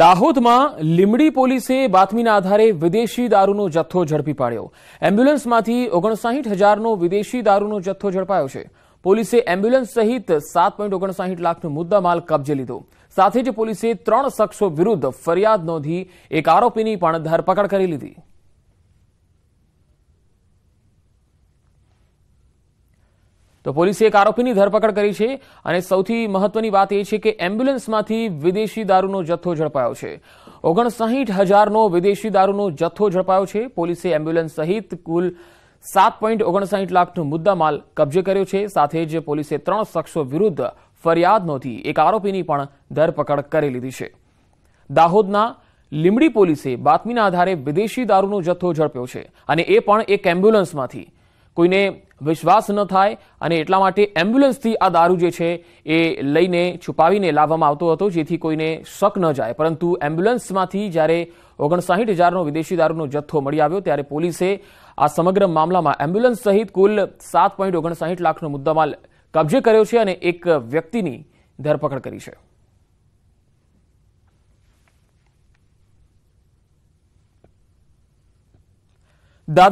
દાહોદમાં લીમડી પોલીસે બાતમીના આધારે વિદેશી દારૂનો જથ્થો ઝડપી પાડ્યો એમ્બ્યુલન્સમાંથી ઓગણસાહીઠ હજારનો વિદેશી દારૂનો જથ્થો ઝડપાયો છે પોલીસે એમ્બ્યુલન્સ સહિત સાત પોઈન્ટ ઓગણસાહીઠ લાખનો મુદ્દામાલ કબજે લીધો સાથે જ પોલીસે ત્રણ શખ્સો વિરુદ્ધ ફરિયાદ નોંધી એક આરોપીની પણ ધરપકડ કરી લીધી તો પોલીસે એક આરોપીની ધરપકડ કરી છે અને સૌથી મહત્વની વાત એ છે કે એમ્બ્યુલન્સમાંથી વિદેશી દારૂનો જથ્થો ઝડપાયો છે ઓગણસાહીઠ હજારનો વિદેશી દારૂનો જથ્થો ઝડપાયો છે પોલીસે એમ્બ્યુલન્સ સહિત કુલ સાત પોઈન્ટ ઓગણસાઠ લાખનો મુદ્દામાલ કબજે કર્યો છે સાથે જ પોલીસે ત્રણ શખ્સો વિરુદ્ધ ફરિયાદ નોંધી એક આરોપીની પણ ધરપકડ કરી લીધી છે દાહોદના લીમડી પોલીસે બાતમીના આધારે વિદેશી દારૂનો જથ્થો ઝડપ્યો છે અને એ પણ એક એમ્બ્યુલન્સમાંથી કોઈને વિશ્વાસ ન થાય અને એટલા માટે એમ્બ્યુલન્સથી આ દારૂ જે છે એ લઈને છુપાવીને લાવવામાં આવતો હતો જેથી કોઈને શક ન જાય પરંતુ એમ્બ્યુલન્સમાંથી જ્યારે ઓગણસાઠ હજારનો વિદેશી દારૂનો જથ્થો મળી આવ્યો ત્યારે પોલીસે આ સમગ્ર મામલામાં એમ્બ્યુલન્સ સહિત કુલ સાત પોઈન્ટ ઓગણસાઠ લાખનો મુદ્દામાલ કબજે કર્યો છે અને એક વ્યક્તિની ધરપકડ કરી છે દાદરા